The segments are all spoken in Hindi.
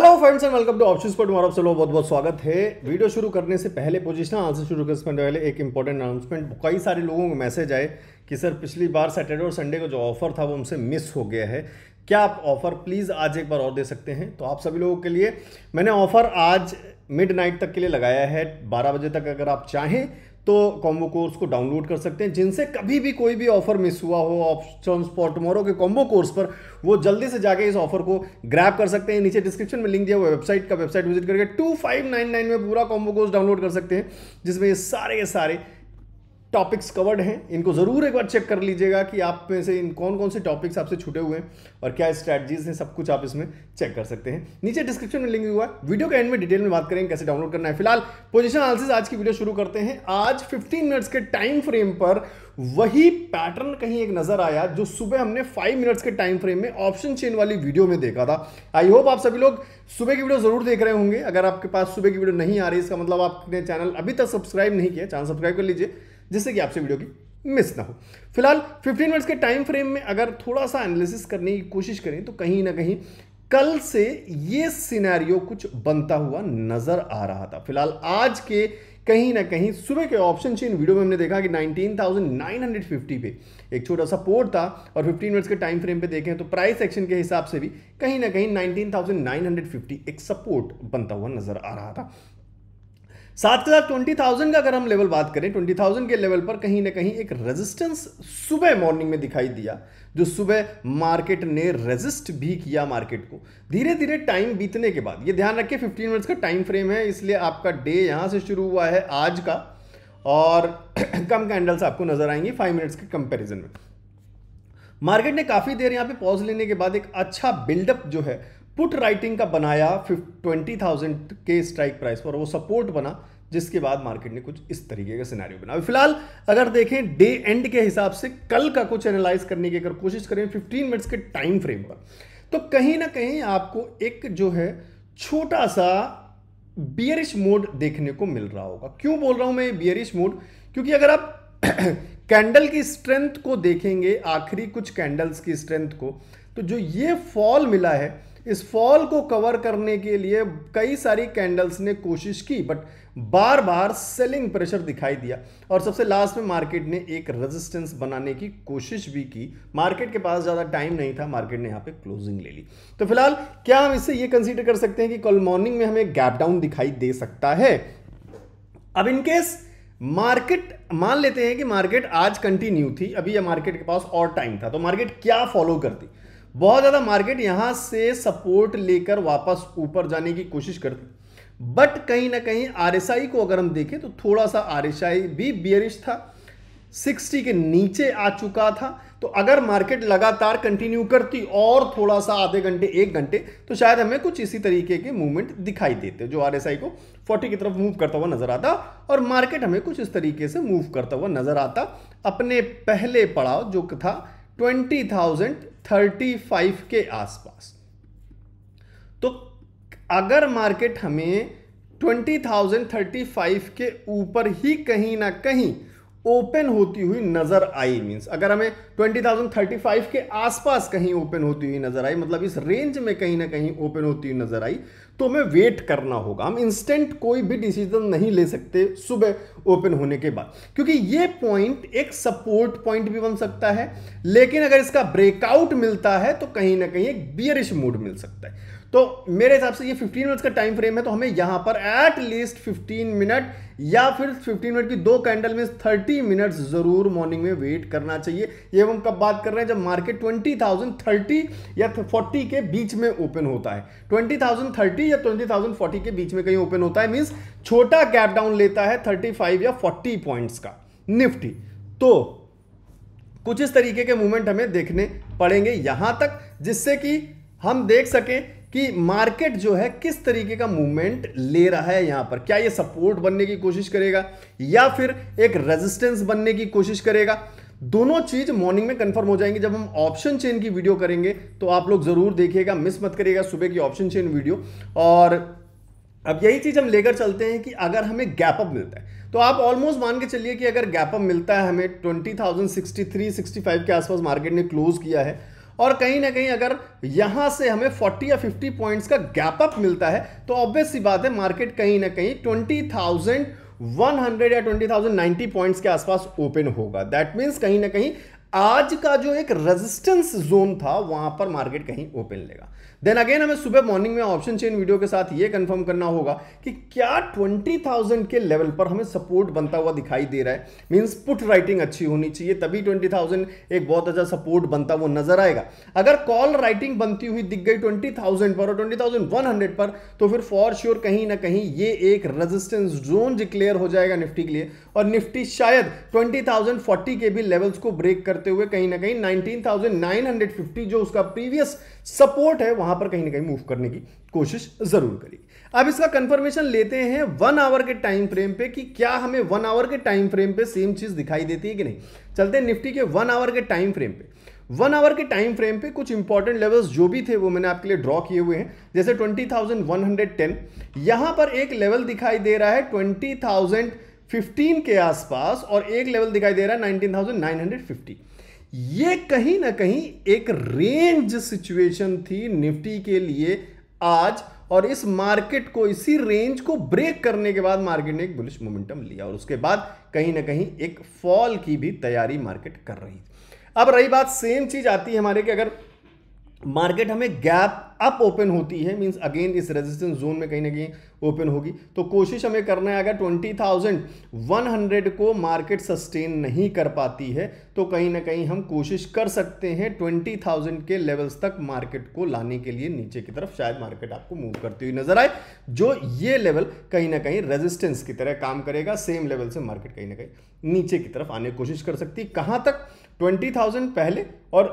hello friends and welcome to options पर तुम्हारा आप लोग बहुत बहुत स्वागत है वीडियो शुरू करने से पहले पोजिशन आंसर शुरू करने से पहले एक इंपॉर्टेंट अनाउंसमेंट कई सारे लोगों को मैसेज आए कि सर पिछली बार सैटरडे और संडे का जो ऑफर था वो हमसे मिस हो गया है क्या आप ऑफर प्लीज़ आज एक बार और दे सकते हैं तो आप सभी लोगों के लिए मैंने ऑफर आज मिड नाइट तक के लिए लगाया है बारह बजे तक अगर आप चाहें तो कॉम्बो कोर्स को डाउनलोड कर सकते हैं जिनसे कभी भी कोई भी ऑफर मिस हुआ हो ऑप्शन फॉर टुमारो के कॉम्बो कोर्स पर वो जल्दी से जाके इस ऑफर को ग्रैप कर सकते हैं नीचे डिस्क्रिप्शन में लिंक दिया हुआ वेबसाइट का वेबसाइट विजिट करके टू फाइव नाइन नाइन में पूरा कॉम्बो कोर्स डाउनलोड कर सकते हैं जिसमें ये सारे के सारे टॉपिक्स कवर्ड हैं इनको ज़रूर एक बार चेक कर लीजिएगा कि आप में से इन कौन कौन से टॉपिक्स आपसे छूटे हुए हैं और क्या स्ट्रैटजीज हैं सब कुछ आप इसमें चेक कर सकते हैं नीचे डिस्क्रिप्शन में लिंक हुआ वीडियो के एंड में डिटेल में बात करेंगे कैसे डाउनलोड करना है फिलहाल पोजिशन आंसर्स आज की वीडियो शुरू करते हैं आज फिफ्टीन मिनट्स के टाइम फ्रेम पर वही पैटर्न कहीं एक नज़र आया जो सुबह हमने फाइव मिनट्स के टाइम फ्रेम में ऑप्शन चेन वाली वीडियो में देखा था आई होप आप सभी लोग सुबह की वीडियो ज़रूर देख रहे होंगे अगर आपके पास सुबह की वीडियो नहीं आ रही इसका मतलब आपने चैनल अभी तक सब्सक्राइब नहीं किया चैनल सब्सक्राइब कर लीजिए जिससे कि आपसे वीडियो की मिस ना हो फिलहाल 15 मिनट्स के टाइम फ्रेम में अगर थोड़ा सा एनालिसिस करने की कोशिश करें तो कहीं ना कहीं कल से ये सिनेरियो कुछ बनता हुआ नजर आ रहा था फिलहाल आज के कहीं ना कहीं सुबह के ऑप्शन चेन वीडियो में हमने देखा कि 19,950 पे एक छोटा सा पोर्ट था और 15 मिनट्स के टाइम फ्रेम पे देखें तो प्राइस एक्शन के हिसाब से भी कहीं ना कहीं 19,950 एक सपोर्ट बनता हुआ नजर आ रहा था साथ के साथ ट्वेंटी थाउजेंड का अगर हम लेवल बात करें ट्वेंटी थाउजेंड के लेवल पर कहीं ना कहीं एक रेजिस्टेंस सुबह मॉर्निंग में दिखाई दिया जो सुबह मार्केट ने रेजिस्ट भी किया मार्केट को धीरे धीरे टाइम बीतने के बाद ये ध्यान रखिए फिफ्टीन मिनट्स का टाइम फ्रेम है इसलिए आपका डे यहाँ से शुरू हुआ है आज का और कम कैंडल्स आपको नजर आएंगी फाइव मिनट्स के कंपेरिजन में मार्केट ने काफ़ी देर यहाँ पे पॉज लेने के बाद एक अच्छा बिल्डअप जो है पुट राइटिंग का बनाया ट्वेंटी थाउजेंड के स्ट्राइक प्राइस पर वो सपोर्ट बना जिसके बाद मार्केट ने कुछ इस तरीके का सिनेरियो बना फिलहाल अगर देखें डे एंड के हिसाब से कल का कुछ एनालाइज करने की अगर कोशिश करें फिफ्टीन मिनट्स के टाइम फ्रेम पर तो कहीं ना कहीं आपको एक जो है छोटा सा बियरिश मोड देखने को मिल रहा होगा क्यों बोल रहा हूं मैं बियरिश मोड क्योंकि अगर आप कैंडल की स्ट्रेंथ को देखेंगे आखिरी कुछ कैंडल्स की स्ट्रेंथ को तो जो ये फॉल मिला है इस फॉल को कवर करने के लिए कई सारी कैंडल्स ने कोशिश की बट बार बार सेलिंग प्रेशर दिखाई दिया और सबसे लास्ट में मार्केट ने एक रेजिस्टेंस बनाने की कोशिश भी की मार्केट के पास ज़्यादा टाइम नहीं था मार्केट ने यहाँ पे क्लोजिंग ले ली तो फिलहाल क्या हम इससे ये कंसीडर कर सकते हैं कि कल मॉर्निंग में हमें गैप डाउन दिखाई दे सकता है अब इनकेस मार्केट मान लेते हैं कि मार्केट आज कंटिन्यू थी अभी यह मार्केट के पास और टाइम था तो मार्केट क्या फॉलो करती बहुत ज़्यादा मार्केट यहाँ से सपोर्ट लेकर वापस ऊपर जाने की कोशिश करती बट कहीं ना कहीं आर को अगर हम देखें तो थोड़ा सा आर भी बियरिश था 60 के नीचे आ चुका था तो अगर मार्केट लगातार कंटिन्यू करती और थोड़ा सा आधे घंटे एक घंटे तो शायद हमें कुछ इसी तरीके के मूवमेंट दिखाई देते जो आर को 40 की तरफ मूव करता हुआ नजर आता और मार्केट हमें कुछ इस तरीके से मूव करता हुआ नजर आता अपने पहले पड़ाव जो था ट्वेंटी थाउजेंड 35 के आसपास तो अगर मार्केट हमें फाइव के ऊपर ही कहीं ना कहीं ओपन होती हुई नजर आई मींस अगर हमें 20,035 के आसपास कहीं ओपन होती हुई नजर आई मतलब इस रेंज में कहीं ना कहीं ओपन होती हुई नजर आई तो हमें वेट करना होगा हम इंस्टेंट कोई भी डिसीजन नहीं ले सकते सुबह ओपन होने के बाद क्योंकि ये पॉइंट एक सपोर्ट पॉइंट भी बन सकता है लेकिन अगर इसका ब्रेकआउट मिलता है तो कहीं ना कहीं एक बियरिश मूड मिल सकता है तो मेरे हिसाब से ये 15 मिनट्स का टाइम फ्रेम है तो हमें यहां पर एट लीस्ट 15 मिनट या फिर 15 मिनट की दो कैंडल में 30 मिनट्स जरूर मॉर्निंग में वेट करना चाहिए ये हम कब बात कर रहे हैं जब मार्केट 20,000 30 या 40 के बीच में ओपन होता है 20,000 30 या 20,000 40 के बीच में कहीं ओपन होता है मीन्स छोटा गैप डाउन लेता है थर्टी या फोर्टी पॉइंट्स का निफ्टी तो कुछ इस तरीके के मूवमेंट हमें देखने पड़ेंगे यहां तक जिससे कि हम देख सकें कि मार्केट जो है किस तरीके का मूवमेंट ले रहा है यहां पर क्या ये सपोर्ट बनने की कोशिश करेगा या फिर एक रेजिस्टेंस बनने की कोशिश करेगा दोनों चीज मॉर्निंग में कंफर्म हो जाएंगे जब हम ऑप्शन चेन की वीडियो करेंगे तो आप लोग जरूर देखिएगा मिस मत करिएगा सुबह की ऑप्शन चेन वीडियो और अब यही चीज हम लेकर चलते हैं कि अगर हमें गैप अप मिलता है तो आप ऑलमोस्ट मान के चलिए कि अगर गैप अप मिलता है हमें 20,063, 65 के आसपास मार्केट ने क्लोज किया है और कहीं ना कहीं अगर यहां से हमें 40 या 50 पॉइंट्स का गैप अप मिलता है तो ऑब्वियस सी बात है मार्केट कहीं ना कहीं 20,100 या 20,090 पॉइंट्स के आसपास ओपन होगा दैट मीन्स कहीं ना कहीं आज का जो एक रेजिस्टेंस जोन था वहां पर मार्केट कहीं ओपन लेगा देन अगेन हमें सुबह मॉर्निंग में ऑप्शन चेन वीडियो के साथ ये कंफर्म करना होगा कि क्या 20,000 के लेवल पर हमें सपोर्ट बनता हुआ दिखाई दे रहा है मींस पुट राइटिंग अच्छी होनी चाहिए तभी 20,000 एक बहुत अच्छा सपोर्ट बनता हुआ नजर आएगा अगर कॉल राइटिंग बनती हुई दिख गई 20,000 पर और 20,100 पर तो फिर फॉर श्योर कहीं ना कहीं ये एक रेजिस्टेंस जोन डिक्लेयर हो जाएगा निफ्टी के लिए और निफ्टी शायद ट्वेंटी के भी लेवल्स को ब्रेक करते हुए कहीं ना कहीं नाइनटीन जो उसका प्रीवियस सपोर्ट है वहां वहां पर कहीं ना कहीं मूव करने की कोशिश ज़रूर करेगी अब इसका कंफर्मेशन लेते हैं वन आवर के टाइम फ्रेम पे कि क्या हमें वन आवर के टाइम फ्रेम पे सेम चीज़ दिखाई देती है कि नहीं चलते हैं निफ्टी के वन आवर के टाइम फ्रेम पे वन आवर के टाइम फ्रेम पे कुछ इंपॉर्टेंट लेवल्स जो भी थे वो मैंने आपके लिए ड्रॉ किए हुए हैं जैसे 20,110 यहां पर एक लेवल दिखाई दे रहा है 20,015 के आसपास और एक लेवल दिखाई दे रहा है 19,950 ये कहीं ना कहीं एक रेंज सिचुएशन थी निफ्टी के लिए आज और इस मार्केट को इसी रेंज को ब्रेक करने के बाद मार्केट ने एक बुलिश मोमेंटम लिया और उसके बाद कहीं ना कहीं एक फॉल की भी तैयारी मार्केट कर रही अब रही बात सेम चीज आती है हमारे कि अगर मार्केट हमें गैप अप ओपन होती है मींस अगेन इस रेजिस्टेंस जोन में कहीं ना कहीं ओपन होगी तो कोशिश हमें करना है अगर ट्वेंटी थाउजेंड वन हंड्रेड को मार्केट सस्टेन नहीं कर पाती है तो कहीं ना कहीं हम कोशिश कर सकते हैं ट्वेंटी थाउजेंड के लेवल्स तक मार्केट को लाने के लिए नीचे की तरफ शायद मार्केट आपको मूव करती हुई नजर आए जो ये लेवल कहीं ना कहीं रेजिस्टेंस की तरह काम करेगा सेम लेवल से मार्केट कहीं ना कहीं नीचे की तरफ आने की कोशिश कर सकती है कहाँ तक 20,000 पहले और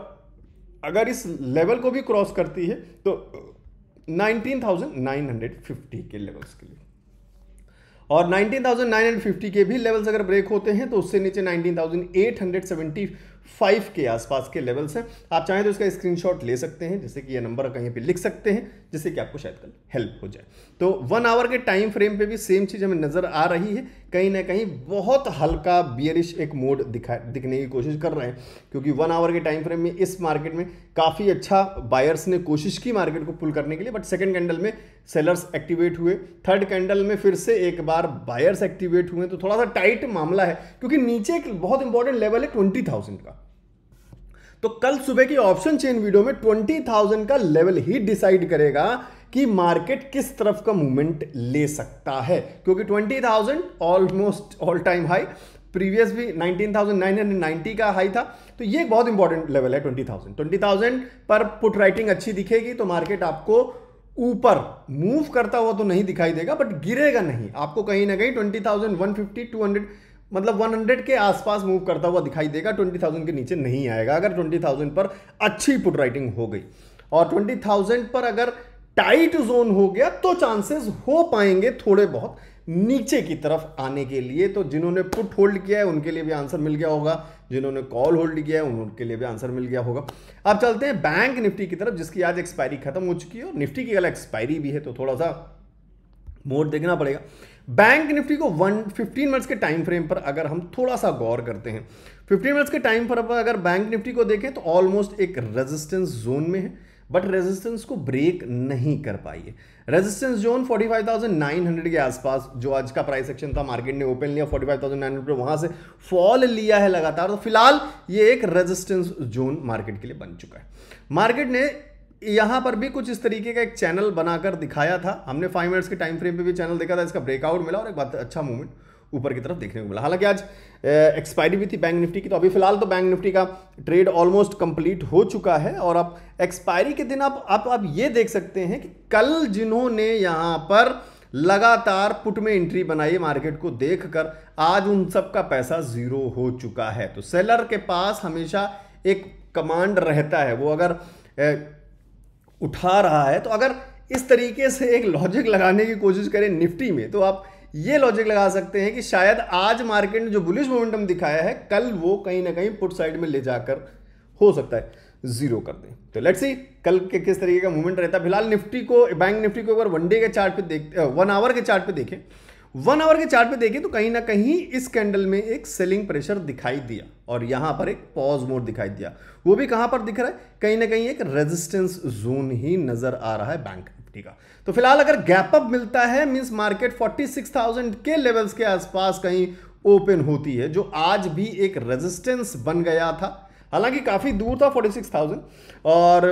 अगर इस लेवल को भी क्रॉस करती है तो 19,950 के लेवल्स के लिए और 19,950 के भी लेवल्स अगर ब्रेक होते हैं तो उससे नीचे फाइव के आसपास के लेवल्स हैं आप चाहें तो इसका स्क्रीनशॉट ले सकते हैं जैसे कि ये नंबर कहीं पे लिख सकते हैं जिससे कि आपको शायद कल हेल्प हो जाए तो वन आवर के टाइम फ्रेम पे भी सेम चीज़ हमें नज़र आ रही है कहीं ना कहीं बहुत हल्का बियरिश एक मोड दिखा दिखने की कोशिश कर रहे हैं क्योंकि वन आवर के टाइम फ्रेम में इस मार्केट में काफ़ी अच्छा बायर्स ने कोशिश की मार्केट को पुल करने के लिए बट सेकेंड कैंडल में सेलर्स एक्टिवेट हुए थर्ड कैंडल में फिर से एक बार बायर्स एक्टिवेट हुए तो थोड़ा सा टाइट मामला है क्योंकि नीचे एक बहुत इंपॉर्टेंट लेवल है ट्वेंटी थाउजेंड का तो कल सुबह की ऑप्शन चेन वीडियो में ट्वेंटी थाउजेंड का लेवल ही डिसाइड करेगा कि मार्केट किस तरफ का मूवमेंट ले सकता है क्योंकि twenty thousand almost all time high previous भी 19,990 का हाई था तो ये एक बहुत इंपॉर्टेंट लेवल है 20,000 20,000 पर पुट राइटिंग अच्छी दिखेगी तो मार्केट आपको ऊपर मूव करता हुआ तो नहीं दिखाई देगा बट गिरेगा नहीं आपको कहीं ना कहीं टू 200 मतलब 100 के आसपास मूव करता हुआ दिखाई देगा 20,000 के नीचे नहीं आएगा अगर 20,000 पर अच्छी पुट राइटिंग हो गई और 20,000 पर अगर टाइट जोन हो गया तो चांसेस हो पाएंगे थोड़े बहुत नीचे की तरफ आने के लिए तो जिन्होंने पुट होल्ड किया है उनके लिए भी आंसर मिल गया होगा जिन्होंने कॉल होल्ड किया है उनके लिए भी आंसर मिल गया होगा अब चलते हैं बैंक निफ्टी की तरफ जिसकी आज एक्सपायरी खत्म हो चुकी है और निफ्टी की अगर एक्सपायरी भी है तो थोड़ा सा मोड देखना पड़ेगा बैंक निफ्टी को वन फिफ्टीन मिनट्स के टाइम फ्रेम पर अगर हम थोड़ा सा गौर करते हैं फिफ्टीन मिनट्स के टाइम पर अगर बैंक निफ्टी को देखें तो ऑलमोस्ट एक रेजिस्टेंस जोन में है बट रेजिस्टेंस को ब्रेक नहीं कर पाई है रेजिस्टेंस जोन 45,900 के आसपास जो आज का प्राइस एक्शन था मार्केट ने ओपन लिया 45,900 पे वहां से फॉल लिया है लगातार तो फिलहाल ये एक रेजिस्टेंस जोन मार्केट के लिए बन चुका है मार्केट ने यहाँ पर भी कुछ इस तरीके का एक चैनल बनाकर दिखाया था हमने फाइव मिनट्स के टाइम फ्रेम पे भी चैनल देखा था इसका ब्रेकआउट मिला और एक बात अच्छा मूवमेंट ऊपर की तरफ देखने को मिला हालांकि आज एक्सपायरी भी थी बैंक निफ्टी की तो अभी फिलहाल तो बैंक निफ्टी का ट्रेड ऑलमोस्ट कंप्लीट हो चुका है और अब एक्सपायरी के दिन आप आप आप ये देख सकते हैं कि कल जिन्होंने यहाँ पर लगातार पुट में एंट्री बनाई मार्केट को देख कर आज उन सब का पैसा जीरो हो चुका है तो सेलर के पास हमेशा एक कमांड रहता है वो अगर उठा रहा है तो अगर इस तरीके से एक लॉजिक लगाने की कोशिश करें निफ्टी में तो आप ये लॉजिक लगा सकते हैं कि शायद आज मार्केट ने जो बुलिश मोमेंटम दिखाया है कल वो कहीं ना कहीं पुट साइड में ले जाकर हो सकता है जीरो कर दें तो लेट्स सी कल के किस तरीके का मूवमेंट रहता है फिलहाल निफ्टी को बैंक निफ्टी को अगर वन डे के चार्ट पे देखते वन आवर के चार्ट पे देखें वन आवर के चार्ट पे देखें तो कहीं ना कहीं इस कैंडल में एक सेलिंग प्रेशर दिखाई दिया और यहां पर एक पॉज मोड दिखाई दिया वो भी कहां पर दिख रहा है कहीं ना कहीं एक रेजिस्टेंस जोन ही नजर आ रहा है बैंक निफ्टी का तो फिलहाल अगर गैप अप मिलता है मींस मार्केट 46,000 के लेवल्स के आसपास कहीं ओपन होती है जो आज भी एक रेजिस्टेंस बन गया था हालांकि काफ़ी दूर था 46,000 और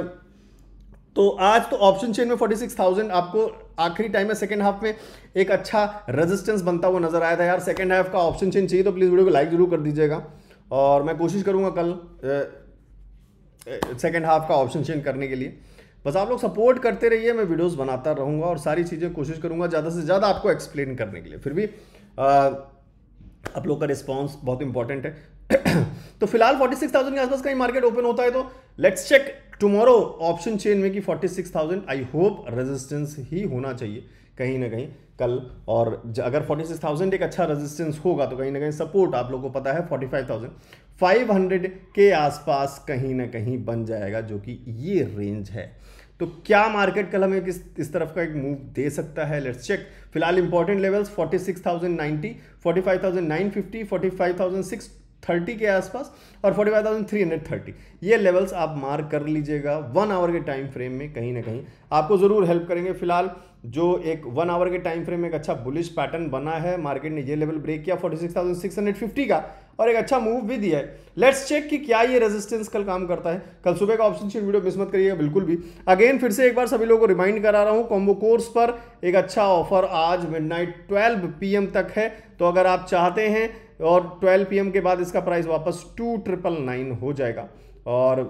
तो आज तो ऑप्शन चेन में 46,000 आपको आखिरी टाइम में सेकेंड हाफ में एक अच्छा रेजिस्टेंस बनता हुआ नजर आया था यार सेकेंड हाफ का ऑप्शन चेंज चाहिए तो प्लीज़ वीडियो को लाइक जरूर कर दीजिएगा और मैं कोशिश करूंगा कल सेकेंड हाफ का ऑप्शन चेंज करने के लिए बस आप लोग सपोर्ट करते रहिए मैं वीडियोस बनाता रहूंगा और सारी चीज़ें कोशिश करूंगा ज़्यादा से ज़्यादा आपको एक्सप्लेन करने के लिए फिर भी आ, आप लोग का रिस्पॉन्स बहुत इंपॉर्टेंट है तो फिलहाल 46,000 के आसपास कहीं मार्केट ओपन होता है तो let's check tomorrow option chain में कि 46,000 आई होप रेजिस्टेंस ही होना चाहिए कहीं ना कहीं कल और अगर 46,000 एक अच्छा रेजिस्टेंस होगा तो कहीं ना कहीं सपोर्ट आप लोगों को पता है 45,000 500 के आसपास कहीं ना कहीं बन जाएगा जो कि ये रेंज है तो क्या मार्केट कल हमें किस इस तरफ का एक मूव दे सकता है लेट्स चेक फिलहाल इंपॉर्टेंट लेवल्स 46,090, 45,950, 45,600 थर्टी के आसपास और forty five thousand three hundred thirty ये लेवल्स आप मार्क कर लीजिएगा वन आवर के टाइम फ्रेम में कहीं ना कहीं आपको ज़रूर हेल्प करेंगे फिलहाल जो एक वन आवर के टाइम फ्रेम में एक अच्छा बुलिश पैटर्न बना है मार्केट ने ये लेवल ब्रेक किया forty six thousand six hundred fifty का और एक अच्छा मूव भी दिया है लेट्स चेक कि क्या ये रेजिस्टेंस कल काम करता है कल सुबह का ऑप्शन शीट वीडियो मिस मत करिएगा बिल्कुल भी अगेन फिर से एक बार सभी लोगों को रिमाइंड करा रहा हूँ कॉम्बो कोर्स पर एक अच्छा ऑफर आज मिडनाइट 12 पीएम तक है तो अगर आप चाहते हैं और 12 पीएम के बाद इसका प्राइस वापस टू ट्रिपल नाइन हो जाएगा और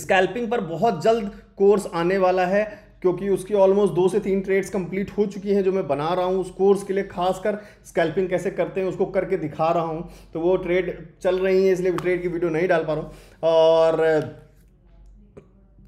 स्कैल्पिंग पर बहुत जल्द कोर्स आने वाला है क्योंकि उसकी ऑलमोस्ट दो से तीन ट्रेड्स कंप्लीट हो चुकी हैं जो मैं बना रहा हूँ उस कोर्स के लिए खासकर स्कैल्पिंग कैसे करते हैं उसको करके दिखा रहा हूँ तो वो ट्रेड चल रही है इसलिए ट्रेड की वीडियो नहीं डाल पा रहा हूँ और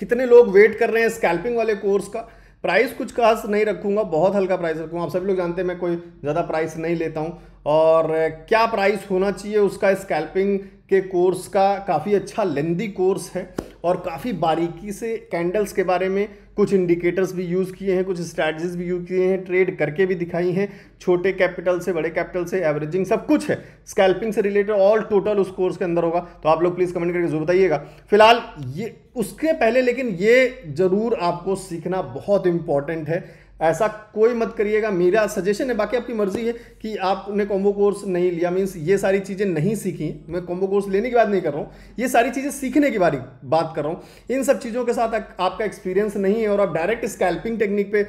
कितने लोग वेट कर रहे हैं स्कैल्पिंग वाले कोर्स का प्राइस कुछ खास नहीं रखूंगा बहुत हल्का प्राइस रखूंगा आप सभी लोग जानते हैं मैं कोई ज़्यादा प्राइस नहीं लेता हूँ और क्या प्राइस होना चाहिए उसका स्कैल्पिंग के कोर्स का काफ़ी अच्छा लेंदी कोर्स है और काफ़ी बारीकी से कैंडल्स के बारे में कुछ इंडिकेटर्स भी यूज़ किए हैं कुछ स्ट्रैटजीज भी यूज़ किए हैं ट्रेड करके भी दिखाई हैं छोटे कैपिटल से बड़े कैपिटल से एवरेजिंग सब कुछ है स्कैल्पिंग से रिलेटेड ऑल टोटल उस कोर्स के अंदर होगा तो आप लोग प्लीज़ कमेंट करके जरूर बताइएगा फिलहाल ये उसके पहले लेकिन ये ज़रूर आपको सीखना बहुत इंपॉर्टेंट है ऐसा कोई मत करिएगा मेरा सजेशन है बाकी आपकी मर्जी है कि आपने कॉम्बो कोर्स नहीं लिया मीन्स ये सारी चीज़ें नहीं सीखी मैं कॉम्बो कोर्स लेने की बात नहीं कर रहा हूँ ये सारी चीज़ें सीखने की बारी बात कर रहा हूँ इन सब चीज़ों के साथ आपका एक्सपीरियंस नहीं है और आप डायरेक्ट स्कैल्पिंग टेक्निक पे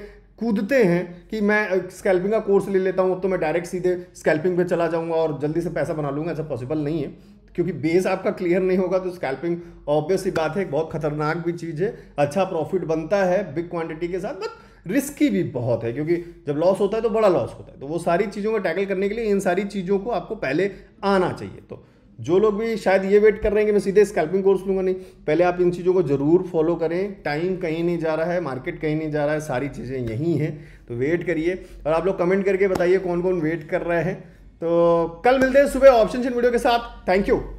कूदते हैं कि मैं स्कैल्पिंग का कोर्स ले लेता हूँ तो मैं डायरेक्ट सीधे स्कैल्पिंग पे चला जाऊँगा और जल्दी से पैसा बना लूँगा ऐसा पॉसिबल नहीं है क्योंकि बेस आपका क्लियर नहीं होगा तो स्कैल्पिंग ऑब्वियसली बात है बहुत खतरनाक भी चीज़ है अच्छा प्रॉफिट बनता है बिग क्वांटिटी के साथ बट रिस्की भी बहुत है क्योंकि जब लॉस होता है तो बड़ा लॉस होता है तो वो सारी चीज़ों को टैकल करने के लिए इन सारी चीज़ों को आपको पहले आना चाहिए तो जो लोग भी शायद ये वेट कर रहे हैं कि मैं सीधे स्कैल्पिंग कोर्स लूँगा नहीं पहले आप इन चीज़ों को ज़रूर फॉलो करें टाइम कहीं नहीं जा रहा है मार्केट कहीं नहीं जा रहा है सारी चीज़ें यहीं हैं तो वेट करिए और आप लोग कमेंट करके बताइए कौन कौन वेट कर रहे हैं तो कल मिलते हैं सुबह ऑप्शन वीडियो के साथ थैंक यू